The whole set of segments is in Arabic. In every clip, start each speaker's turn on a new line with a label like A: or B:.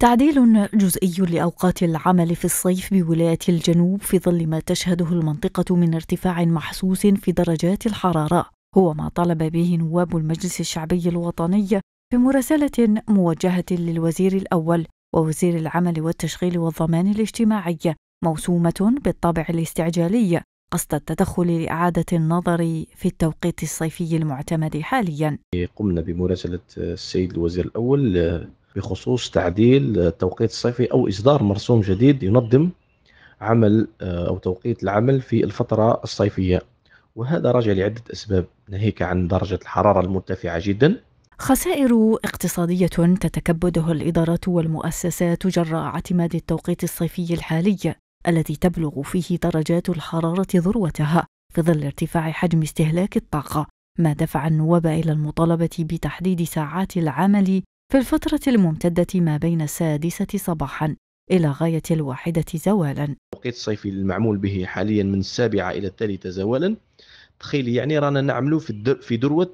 A: تعديل جزئي لأوقات العمل في الصيف بولايات الجنوب في ظل ما تشهده المنطقة من ارتفاع محسوس في درجات الحرارة هو ما طلب به نواب المجلس الشعبي الوطني في مراسلة موجهة للوزير الأول ووزير العمل والتشغيل والضمان الاجتماعي موسومة بالطابع الاستعجالي قصد التدخل لإعادة النظر في التوقيت الصيفي المعتمد حاليا
B: قمنا بمراسلة السيد الوزير الأول بخصوص تعديل التوقيت الصيفي أو إصدار مرسوم جديد ينظم عمل آه، أو توقيت العمل في الفترة الصيفية وهذا راجع لعدة أسباب ناهيك عن درجة الحرارة المرتفعة جداً
A: خسائر اقتصادية تتكبده الإدارات والمؤسسات جراء اعتماد التوقيت الصيفي الحالي الذي تبلغ فيه درجات الحرارة ذروتها في ظل ارتفاع حجم استهلاك الطاقة ما دفع النواب إلى المطالبة بتحديد ساعات العمل في الفترة الممتدة ما بين السادسة صباحا إلى غاية الواحدة زوالا
B: التوقيت الصيفي المعمول به حاليا من السابعة إلى الثالثة زوالا تخيلي يعني رانا نعملوا في في ذروة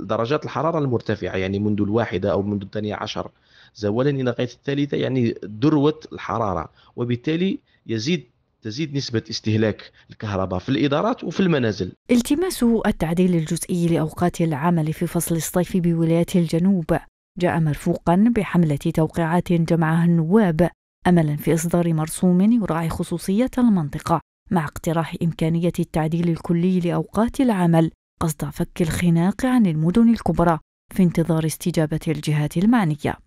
B: درجات الحرارة المرتفعة يعني منذ الواحدة أو منذ الثانية عشر زوالا إلى غاية الثالثة يعني ذروة الحرارة وبالتالي يزيد تزيد نسبة استهلاك الكهرباء في الإدارات وفي المنازل
A: التماس التعديل الجزئي لأوقات العمل في فصل الصيف بولايات الجنوب جاء مرفوقا بحملة توقيعات جمعها النواب أملا في إصدار مرسوم يراعي خصوصية المنطقة مع اقتراح إمكانية التعديل الكلي لأوقات العمل قصد فك الخناق عن المدن الكبرى في انتظار استجابة الجهات المعنية